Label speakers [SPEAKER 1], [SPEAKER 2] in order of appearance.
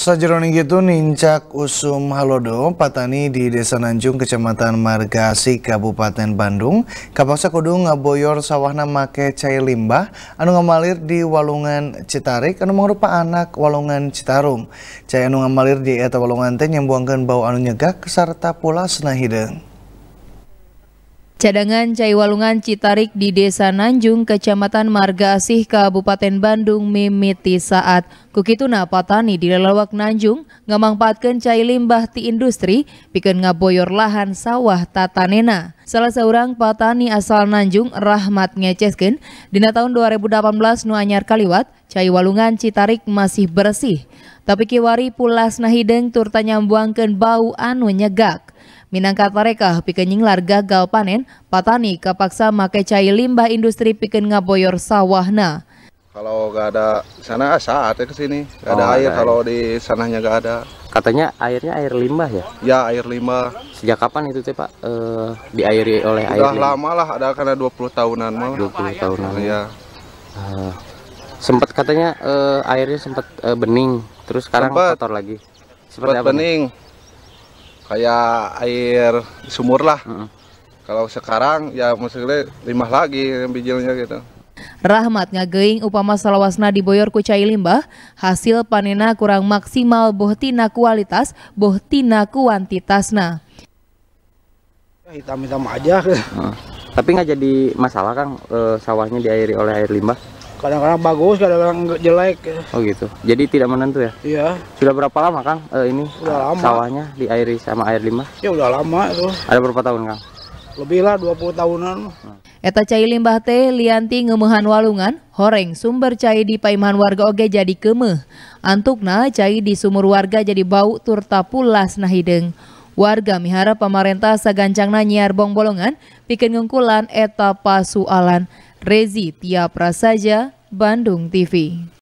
[SPEAKER 1] Sajeroning itu nincak usum halodo patani di Desa Nanjung, Kecamatan Margasi, Kabupaten Bandung. Kapaksa kudu ngaboyor sawahna make cai limbah anu ngamalir di Walungan Citarik anu mangrupa anak Walungan Citarum. Cai anu ngamalir di eta Walungan teh buangkan bau anu nyegak serta pula senah
[SPEAKER 2] Cadangan Cai Walungan Citarik di Desa Nanjung, Kecamatan Marga Asih, Kabupaten Bandung mimiti saat kukituna patani di lelawak Nanjung ngemangpatkan cai limbah ti industri bikin ngaboyor lahan sawah tatanena. Salah seorang patani asal Nanjung Rahmat Ngeceskin, dina tahun 2018 nuanyar kaliwat cai Walungan Citarik masih bersih tapi kiwari pulas nahideng turta nyambuangkan bau anu nyegak mereka pikening larga gal panen, patani kapaksa make cai limbah industri pikeun ngaboyor sawahna.
[SPEAKER 3] Kalau nggak ada sana ah, saat ya ke sini, oh, ada oh, air. kalau di sananya nggak ada.
[SPEAKER 4] Katanya airnya air limbah ya?
[SPEAKER 3] Ya air limbah. Sejak kapan itu teh pak e,
[SPEAKER 4] diairi oleh Udah air? Sudah lama
[SPEAKER 3] lah, ada karena 20 tahunan mah.
[SPEAKER 4] 20 tahunan. Ya. Uh, eh, sempat katanya uh, airnya sempat uh, bening terus sekarang sempet,
[SPEAKER 3] kotor lagi sempat bening kayak air sumur lah. Hmm. Kalau sekarang ya maksudnya limbah lagi bijinya gitu.
[SPEAKER 2] Rahmat ngageing upama salawasna di Boyor Kucai Limbah, hasil panena kurang maksimal bohtina kualitas, bohtina kuantitasna.
[SPEAKER 4] Hitam-hitam aja. Hmm. tapi nggak jadi masalah Kang e, sawahnya diairi oleh air limbah? kadang-kadang bagus kadang-kadang jelek oh gitu jadi tidak menentu ya iya sudah berapa lama kang uh, ini udah eh, lama. sawahnya di air sama air limbah ya udah lama itu ada berapa tahun kang lebih lah 20 tahunan
[SPEAKER 2] Eta cai limbah teh lianti ngemuhan walungan, horeng sumber cai di paiman warga oge jadi kemeh. Antukna cai di sumur warga jadi bau turta pulas nahideng Warga miharap pemerintah sagancangna nyiar bong bolongan, bikin ngengkulan eta pasualan. Rezi Tia Prasaja, Bandung TV.